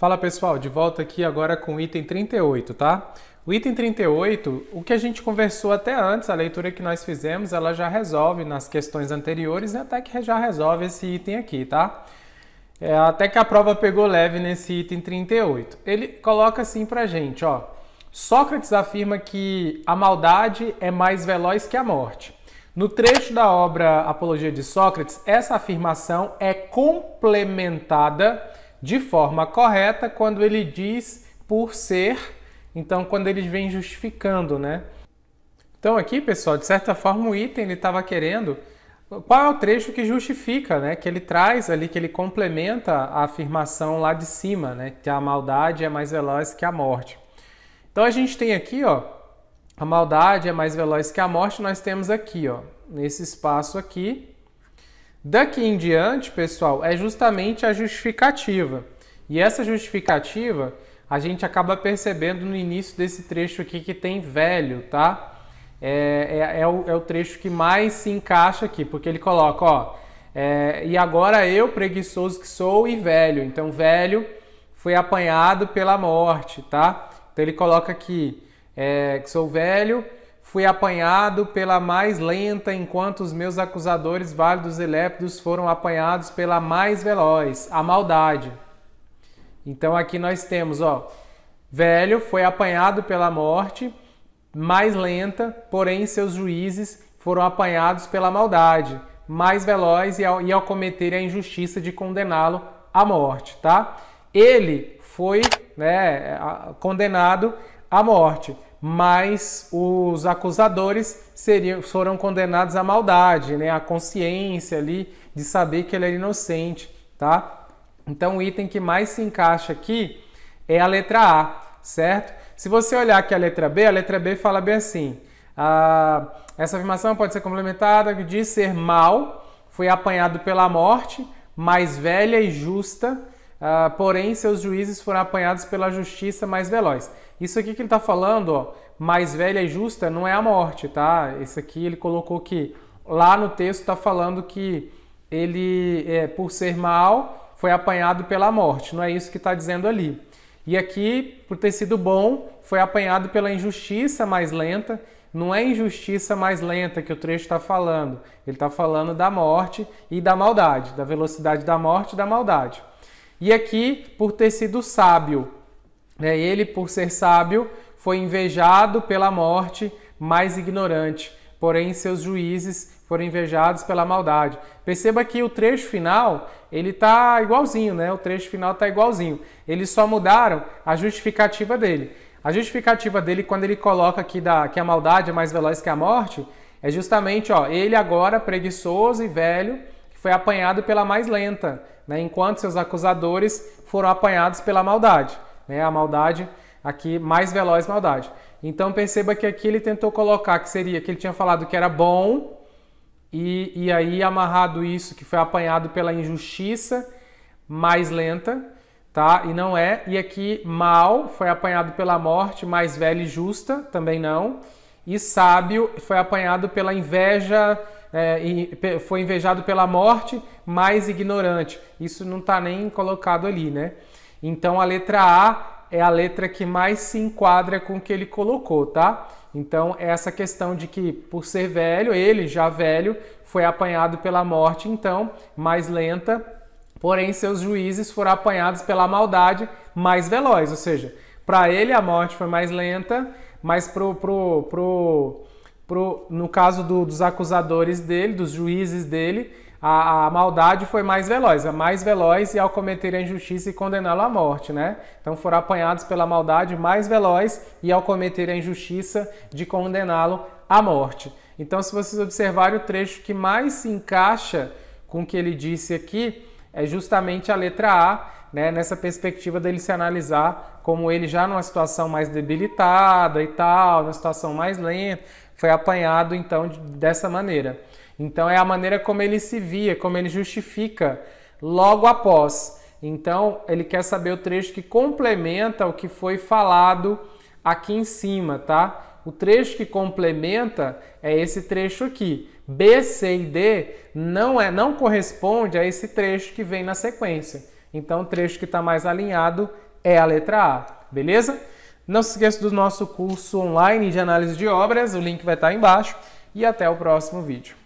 Fala pessoal, de volta aqui agora com o item 38, tá? O item 38, o que a gente conversou até antes, a leitura que nós fizemos, ela já resolve nas questões anteriores, até que já resolve esse item aqui, tá? É, até que a prova pegou leve nesse item 38. Ele coloca assim pra gente, ó. Sócrates afirma que a maldade é mais veloz que a morte. No trecho da obra Apologia de Sócrates, essa afirmação é complementada de forma correta quando ele diz por ser, então quando eles vêm justificando, né? Então aqui, pessoal, de certa forma o item ele estava querendo qual é o trecho que justifica, né? Que ele traz ali, que ele complementa a afirmação lá de cima, né? Que a maldade é mais veloz que a morte. Então a gente tem aqui, ó, a maldade é mais veloz que a morte. Nós temos aqui, ó, nesse espaço aqui, Daqui em diante, pessoal, é justamente a justificativa. E essa justificativa a gente acaba percebendo no início desse trecho aqui que tem velho, tá? É, é, é, o, é o, trecho que mais se encaixa aqui, porque ele coloca, ó, é, e agora eu, preguiçoso que sou e velho. Então, velho foi apanhado pela morte, tá? Então, ele coloca aqui, é, que sou velho Fui apanhado pela mais lenta, enquanto os meus acusadores válidos e lépidos foram apanhados pela mais veloz, a maldade. Então aqui nós temos, ó, velho foi apanhado pela morte, mais lenta, porém seus juízes foram apanhados pela maldade, mais veloz e ao, e ao cometer a injustiça de condená-lo à morte, tá? Ele foi né, condenado à morte mas os acusadores seriam, foram condenados à maldade, né? à consciência ali de saber que ele era inocente, tá? Então o item que mais se encaixa aqui é a letra A, certo? Se você olhar aqui a letra B, a letra B fala bem assim, ah, essa afirmação pode ser complementada de ser mal, foi apanhado pela morte, mais velha e justa, Uh, porém seus juízes foram apanhados pela justiça mais veloz. Isso aqui que ele está falando, ó, mais velha e justa, não é a morte, tá? Esse aqui ele colocou que lá no texto está falando que ele, é, por ser mal, foi apanhado pela morte. Não é isso que está dizendo ali. E aqui, por ter sido bom, foi apanhado pela injustiça mais lenta. Não é injustiça mais lenta que o trecho está falando. Ele está falando da morte e da maldade, da velocidade da morte e da maldade. E aqui, por ter sido sábio, né? ele, por ser sábio, foi invejado pela morte, mais ignorante, porém seus juízes foram invejados pela maldade. Perceba que o trecho final, ele tá igualzinho, né? O trecho final tá igualzinho. Eles só mudaram a justificativa dele. A justificativa dele quando ele coloca aqui da, que a maldade é mais veloz que a morte, é justamente, ó, ele agora preguiçoso e velho, foi apanhado pela mais lenta, né? enquanto seus acusadores foram apanhados pela maldade. Né? A maldade aqui, mais veloz maldade. Então perceba que aqui ele tentou colocar que seria que ele tinha falado que era bom, e, e aí amarrado isso, que foi apanhado pela injustiça mais lenta, tá? E não é. E aqui mal foi apanhado pela morte, mais velha e justa, também não. E sábio foi apanhado pela inveja é, e foi invejado pela morte, mais ignorante. Isso não está nem colocado ali, né? Então a letra A é a letra que mais se enquadra com o que ele colocou, tá? Então é essa questão de que por ser velho, ele já velho, foi apanhado pela morte, então mais lenta. Porém seus juízes foram apanhados pela maldade, mais veloz. Ou seja, para ele a morte foi mais lenta, mas pro pro pro pro, no caso do, dos acusadores dele, dos juízes dele, a, a, maldade foi mais veloz, a mais veloz e ao cometer a injustiça e condená-lo à morte, né? Então foram apanhados pela maldade mais veloz e ao cometer a injustiça de condená-lo à morte. Então, se vocês observarem o trecho que mais se encaixa com o que ele disse aqui, é justamente a letra A, né? Nessa perspectiva dele se analisar como ele já numa situação mais debilitada e tal, numa situação mais lenta, foi apanhado então dessa maneira. Então é a maneira como ele se via, como ele justifica logo após. Então ele quer saber o trecho que complementa o que foi falado aqui em cima, tá? O trecho que complementa é esse trecho aqui. B, C e D não é, não corresponde a esse trecho que vem na sequência. Então o trecho que está mais alinhado é a letra A, beleza? Não se esqueça do nosso curso online de análise de obras, o link vai estar aí embaixo e até o próximo vídeo.